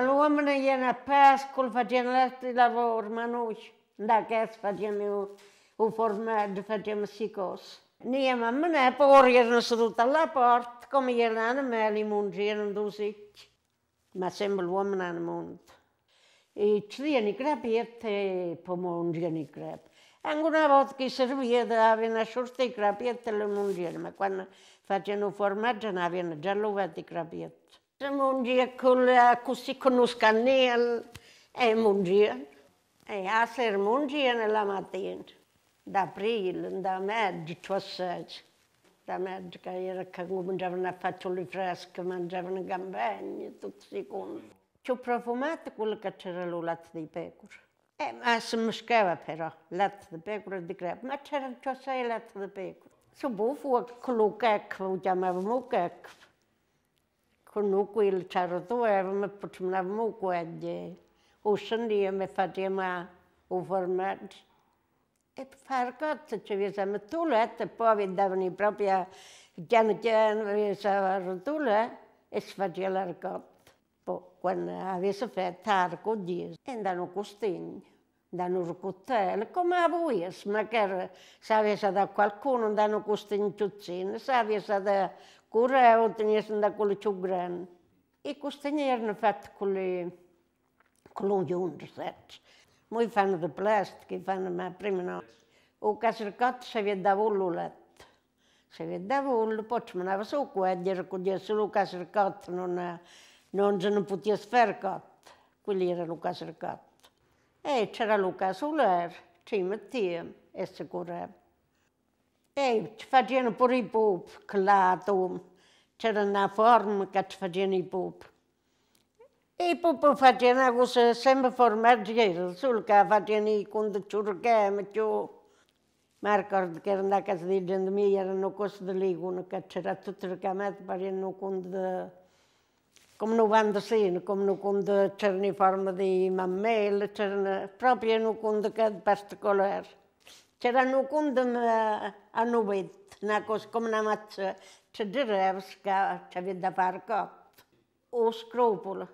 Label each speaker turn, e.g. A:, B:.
A: l'uomini viene a pesca, facciamo l'altro lavoro, ma noi da che facciamo un formaggio, facciamo queste cose. Andiamo a me, poi no seduti la porta, come erano me, li mangiano due secchi. Ma sembra l'uomo I mondo. E ci crep, i et té per mangiano i crep. En una volta che serviva, avevano asciugato i et té la mangiano, ma quando facevano formaggio, ne avevano già levato i té. Mungia così conosco e mungia. E a sera mungia nella mattina, da aprile, da mezzo, tuassaggi. Da mezzo che era che mangiavano fagioli freschi, mangiavano gambegni, tutto secondo. Ci ho profumato quello che c'era lo latte di pecora. Eh, ma si mischiava però, latte di pecora e di crepa, ma c'era già sei latte di pecora. Su buffo, quello che chiamavamo che comunque c'era dovevamo portavamo quelle, o scendiamo e facevamo o formaggio. E fare cozze ci avevamo tulette, e poi vedevano i propri, piano piano avevano tulette e si faceva l'arcotto. Poi quando avessero fatto arco di, andavano costegno danno sul coltello, come a voi, magari se avesse da qualcuno danno questo intuzzino, se avesse da cura o tenesse da quello più grande. E questo erano fatti con le con l'oglione, certo. Moi fanno di plastica, fanno, ma prima no. O casricotto se vi davo il letto. Se vi davo il poi ci andava su qua a dire che solo casricotto non, non se ne poteva fare cotto. Quelli erano casricotto. E c'era Luca Soler, Cimettia e Sicurè. E ci facevano pure i pop, colato, c'era una forma che ci facevano i pop. E i pop facevano cose sempre formaggiere, solo che facevano i condiciurche, ma io... Ma ricordo che era una casa di gente mia, erano cose di lì, che c'era tutto il camato, parevano con... com no non de sì, come non quando de forme di mammelle, c'erano proprio non de che particolare. C'era non quando a novet, una cosa com una matxa, c'è di revs che c'è da fare cop, o scrupolo.